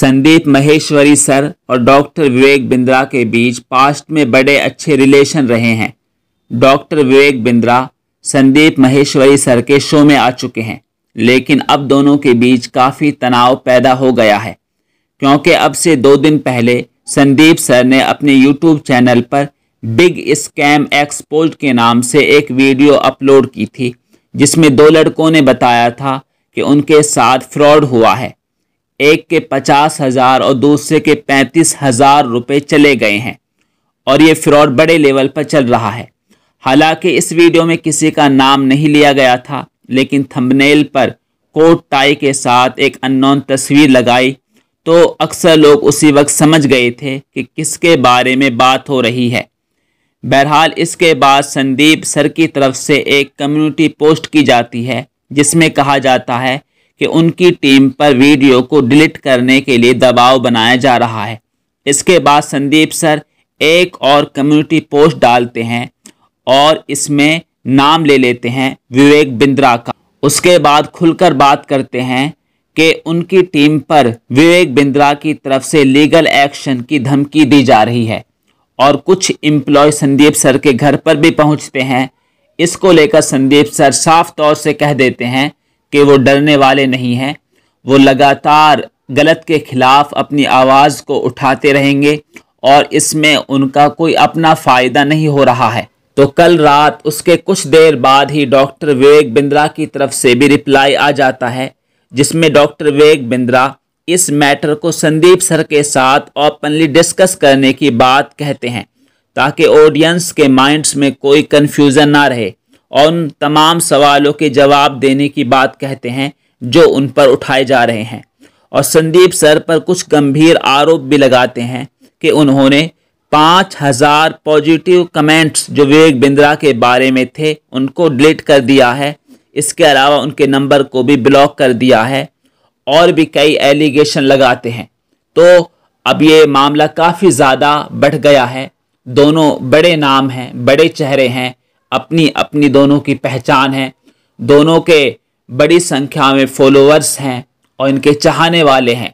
Sandeep Maheshwari sir और doctor Vivek Bindra के बीच पास्ट में बड़े अच्छे रिलेशन रहे हैं डॉक्टर विवेक बिंद्रा संदीप महेश्वरी सर के शो में आ चुके हैं लेकिन अब दोनों के बीच काफ़ी तनाव पैदा हो गया है क्योंकि अब से दो दिन पहले संदीप सर ने अपने यूट्यूब चैनल पर बिग स्कैम एक्सपोज के नाम से एक वीडियो अपलोड की थी जिसमें दो लड़कों ने बताया था कि उनके साथ फ्रॉड हुआ है एक के पचास हज़ार और दूसरे के पैंतीस हज़ार रुपये चले गए हैं और ये फ्रॉड बड़े लेवल पर चल रहा है हालांकि इस वीडियो में किसी का नाम नहीं लिया गया था लेकिन थंबनेल पर कोट टाई के साथ एक अननोन तस्वीर लगाई तो अक्सर लोग उसी वक्त समझ गए थे कि किसके बारे में बात हो रही है बहरहाल इसके बाद संदीप सर की तरफ से एक कम्युनिटी पोस्ट की जाती है जिसमें कहा जाता है कि उनकी टीम पर वीडियो को डिलीट करने के लिए दबाव बनाया जा रहा है इसके बाद संदीप सर एक और कम्युनिटी पोस्ट डालते हैं और इसमें नाम ले लेते हैं विवेक बिंद्रा का उसके बाद खुलकर बात करते हैं कि उनकी टीम पर विवेक बिंद्रा की तरफ से लीगल एक्शन की धमकी दी जा रही है और कुछ एम्प्लॉय संदीप सर के घर पर भी पहुंचते हैं इसको लेकर संदीप सर साफ तौर से कह देते हैं कि वो डरने वाले नहीं हैं वो लगातार गलत के ख़िलाफ़ अपनी आवाज़ को उठाते रहेंगे और इसमें उनका कोई अपना फ़ायदा नहीं हो रहा है तो कल रात उसके कुछ देर बाद ही डॉक्टर विवेक बिंद्रा की तरफ से भी रिप्लाई आ जाता है जिसमें डॉक्टर विवेक बिंद्रा इस मैटर को संदीप सर के साथ ओपनली डिस्कस करने की बात कहते हैं ताकि ऑडियंस के माइंड्स में कोई कन्फ्यूज़न ना रहे और उन तमाम सवालों के जवाब देने की बात कहते हैं जो उन पर उठाए जा रहे हैं और संदीप सर पर कुछ गंभीर आरोप भी लगाते हैं कि उन्होंने पाँच हजार पॉजिटिव कमेंट्स जो विवेक बिंद्रा के बारे में थे उनको डिलीट कर दिया है इसके अलावा उनके नंबर को भी ब्लॉक कर दिया है और भी कई एलिगेशन लगाते हैं तो अब ये मामला काफ़ी ज़्यादा बढ़ गया है दोनों बड़े नाम हैं बड़े चेहरे हैं अपनी अपनी दोनों की पहचान है दोनों के बड़ी संख्या में फॉलोअर्स हैं और इनके चाहने वाले हैं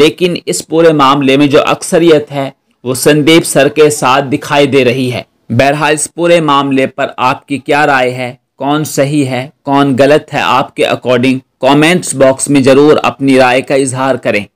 लेकिन इस पूरे मामले में जो अक्सरियत है वो संदीप सर के साथ दिखाई दे रही है बहरहाल इस पूरे मामले पर आपकी क्या राय है कौन सही है कौन गलत है आपके अकॉर्डिंग कमेंट्स बॉक्स में ज़रूर अपनी राय का इजहार करें